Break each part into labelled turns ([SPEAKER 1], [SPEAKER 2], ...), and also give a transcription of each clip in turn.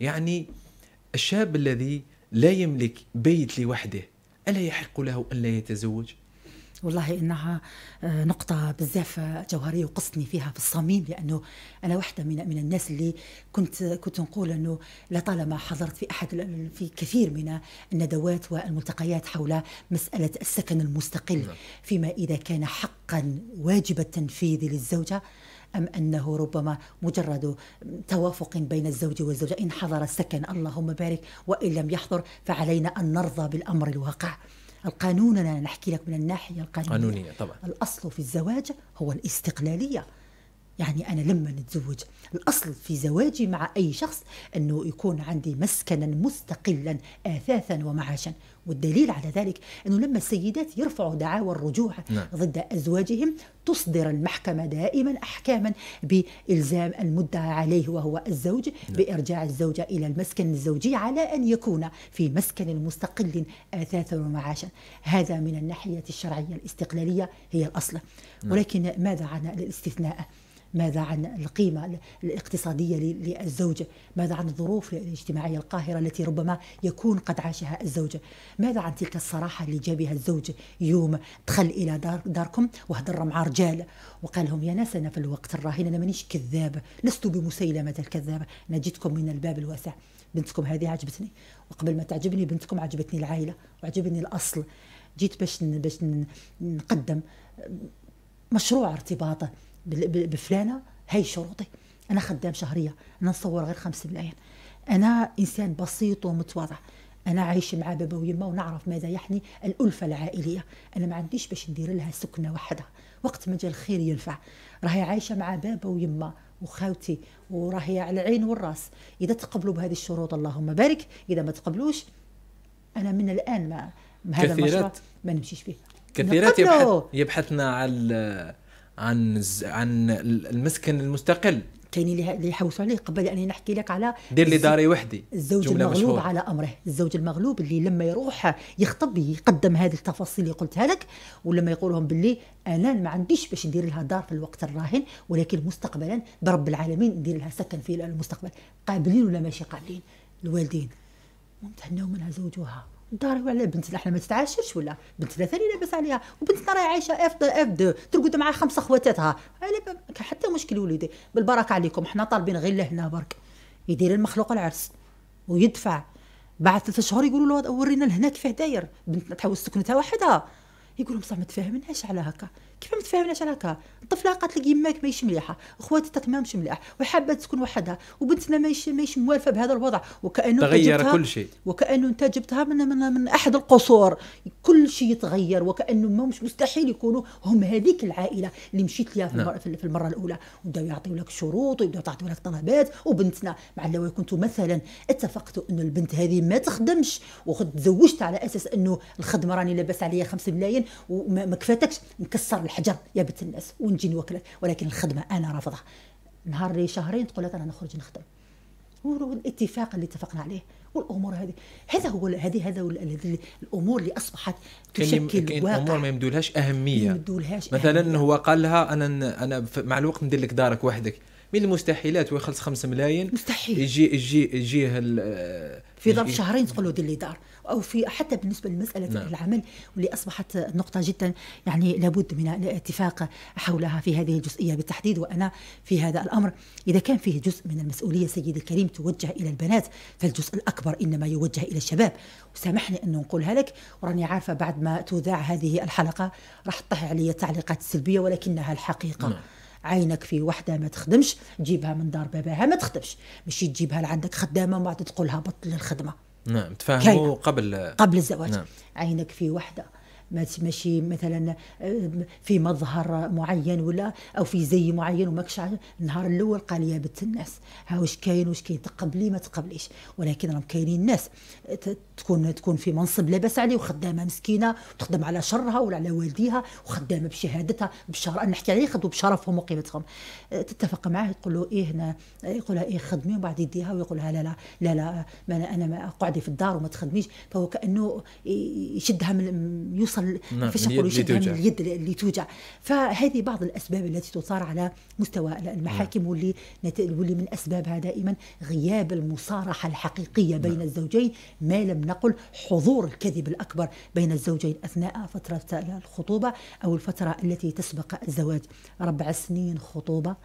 [SPEAKER 1] يعني الشاب الذي لا يملك بيت لوحده ألا يحق له أن لا يتزوج؟ والله انها آه، نقطة بزاف جوهرية وقصتني فيها في الصميم لانه انا واحدة من من الناس اللي كنت كنت نقول انه لطالما حضرت في احد في كثير من الندوات والملتقيات حول مسألة السكن المستقل نعم. فيما اذا كان حقا واجب التنفيذ للزوجة أم أنه ربما مجرد توافق بين الزوج والزوجة إن حضر السكن اللهم بارك وإن لم يحضر فعلينا أن نرضى بالأمر الواقع القانون أنا نحكي لك من الناحية القانونية طبعا الأصل في الزواج هو الاستقلالية يعني أنا لما نتزوج الأصل في زواجي مع أي شخص أنه يكون عندي مسكنا مستقلا آثاثا ومعاشا والدليل على ذلك أنه لما السيدات يرفعوا دعاوى الرجوع نعم. ضد أزواجهم تصدر المحكمة دائما أحكاما بإلزام المدعى عليه وهو الزوج نعم. بإرجاع الزوجة إلى المسكن الزوجي على أن يكون في مسكن مستقل آثاثا ومعاشا هذا من الناحية الشرعية الاستقلالية هي الأصل نعم. ولكن ماذا عن الاستثناء ماذا عن القيمة الاقتصادية للزوج ماذا عن الظروف الاجتماعية القاهرة التي ربما يكون قد عاشها الزوج ماذا عن تلك الصراحة اللي جابها الزوج يوم دخل إلى دار داركم وهدر مع رجال وقال لهم يا ناس أنا في الوقت الراهن أنا مانيش كذاب لست بمسيلمة الكذابة أنا جيتكم من الباب الواسع بنتكم هذه عجبتني وقبل ما تعجبني بنتكم عجبتني العائلة وعجبني الأصل جيت باش باش نقدم مشروع ارتباط بفلانه هي شروطي انا خدام شهريه انا نصور غير خمس ملايين انا انسان بسيط ومتواضع انا عايش مع بابا ويما ونعرف ماذا يعني الالفه العائليه انا ما عنديش باش ندير لها سكنه وحدها وقت ما جا الخير ينفع راهي عايشه مع بابا ويما وخاوتي وراهي على العين والراس اذا تقبلوا بهذه الشروط اللهم بارك اذا ما تقبلوش انا من الان ما هذا المشروع ما نمشيش فيه كثيرات يبحث يبحثنا على عن عن المسكن المستقل كاين اللي يحوسوا عليه قبل اني نحكي لك على دير لي داري وحدي الزوج المغلوب مشهور. على امره الزوج المغلوب اللي لما يروح يخطب يقدم هذه التفاصيل اللي قلتها لك ولما يقول لهم باللي انا ما عنديش باش ندير لها دار في الوقت الراهن ولكن مستقبلا برب العالمين ندير لها سكن في المستقبل قابلين ولا ماشي قابلين الوالدين وامتنوا منها زوجها داري وعلى بنتنا حنا ما تتعاشرش ولا بنتنا ثاني لاباس عليها وبنتنا راهي عايشه اف دو اف دو ترقد مع خمسه خواتاتها حتى مشكل وليدي بالبركه عليكم حنا طالبين غير لهنا برك يدير المخلوق العرس ويدفع بعد ثلاثة شهور يقولوا له ورينا لهنا كيفاه داير بنتنا تحوس سكنتها وحدها يقول لهم صح ما على هكا كيف ما على هكا الطفله قالت لك يماك ماهيش مليحه خواتاتك ماهمش مليح وحابه تكون وحدها وبنتنا ماهيش ماهيش موالفه بهذا الوضع وكانه تغير كل شيء وكانه انت جبتها من من, من احد القصور كل شيء يتغير وكانه ما مش مستحيل يكونوا هم هذيك العائله اللي مشيت لها في, نعم. المرة, في المره الاولى وبداوا يعطيوا لك شروط ويبداوا يعطيو لك طلبات وبنتنا مع لو كنت مثلا اتفقتوا انه البنت هذه ما تخدمش وتزوجت على اساس انه الخدمه راني لاباس عليها 5 ملايين وما كفاتكش نكسر الحجر يا بنت الناس ونجي نوكلك ولكن الخدمه انا رافضها نهار لي شهرين تقول لك انا نخرج نخدم والاتفاق اللي اتفقنا عليه والامور هذه هذا هو هذه هذا هو الامور اللي اصبحت تشكل كاين واقع امور ما يمدولهاش اهميه ما يمدولهاش مثلا أهمية. هو قال لها انا انا مع الوقت ندير لك دارك وحدك من المستحيلات ويخلص 5 ملايين مستحيل يجي يجي هال في ظرف شهرين تقول له دير دار او في حتى بالنسبه لمساله نعم. العمل واللي اصبحت نقطه جدا يعني لابد من الاتفاق حولها في هذه الجزئيه بالتحديد وانا في هذا الامر اذا كان فيه جزء من المسؤوليه سيدي الكريم توجه الى البنات فالجزء الاكبر انما يوجه الى الشباب وسامحني انه نقولها لك وراني عارفه بعد ما تذاع هذه الحلقه راح تطيح علي التعليقات السلبيه ولكنها الحقيقه نعم. عينك في وحده ما تخدمش تجيبها من دار باباها ما تخدمش ماشي تجيبها لعندك خدامه وبعد تقولها بطل الخدمه نعم تفاهموا قبل قبل الزواج نعم. عينك في وحده ماشي مثلا آه، في مظهر معين ولا او في زي معين وماكش النهار الاول قال يا بنت الناس ها واش كاين واش كاين تقبلي ما تقبليش ولكن راهم كاينين ناس تكون تكون في منصب لاباس عليه وخدامه مسكينه وتخدم على شرها ولا على والديها وخدامه بشهادتها بشرف نحكي عليه خدوا بشرفهم وقيمتهم آه، تتفق معاه تقول له ايه هنا آه، يقول ايه خدمي ومن بعد يديها لها لا لا لا لا ما انا ما قعدي في الدار وما تخدميش فهو كانه يشدها من يوصل توصل نعم، الفشخ والوشدة من اليد اللي توجع فهذه بعض الأسباب التي تثار على مستوى المحاكم نعم. واللي واللي من أسبابها دائما غياب المصارحة الحقيقية بين نعم. الزوجين ما لم نقل حضور الكذب الأكبر بين الزوجين أثناء فترة الخطوبة أو الفترة التي تسبق الزواج ربع سنين خطوبة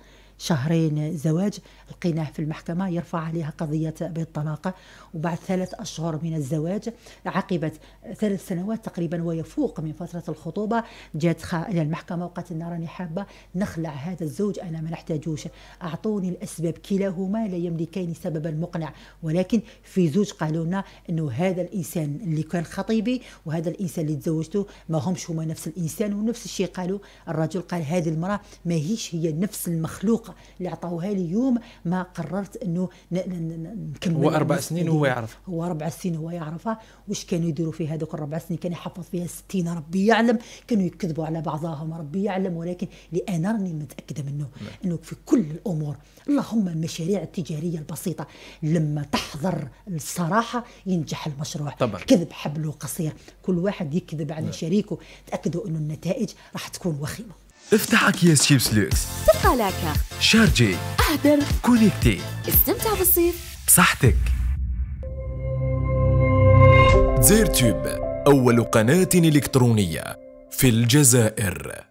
[SPEAKER 1] شهرين زواج لقيناه في المحكمة يرفع عليها قضية بالطلاق وبعد ثلاث أشهر من الزواج عقبة ثلاث سنوات تقريبا ويفوق من فترة الخطوبة جات إلى المحكمة وقالت لنا راني حابة نخلع هذا الزوج أنا ما نحتاجوش أعطوني الأسباب كلاهما لا يملكين سببا مقنع ولكن في زوج قالوا لنا أنه هذا الإنسان اللي كان خطيبي وهذا الإنسان اللي تزوجته ما همش هما نفس الإنسان ونفس الشيء قالوا الرجل قال هذه المرأة ما هيش هي نفس المخلوق اللي عطاوها لي يوم ما قررت انه نكمل هو اربع سنين وهو يعرف هو اربع سنين هو يعرفها واش كانوا يديروا في هذوك الربع سنين كان يحفظ فيها 60 ربي يعلم كانوا يكذبوا على بعضهم ربي يعلم ولكن انا راني متاكده منه نعم. انه في كل الامور اللهم المشاريع التجاريه البسيطه لما تحضر الصراحه ينجح المشروع طبعا. كذب حبله قصير كل واحد يكذب على نعم. شريكه تاكدوا انه النتائج راح تكون وخيمه افتح أكياس شيبس لوكس تبقى لك شارجي أهدر كونيكتي استمتع بالصيف بصحتك زير تيوب أول قناة إلكترونية في الجزائر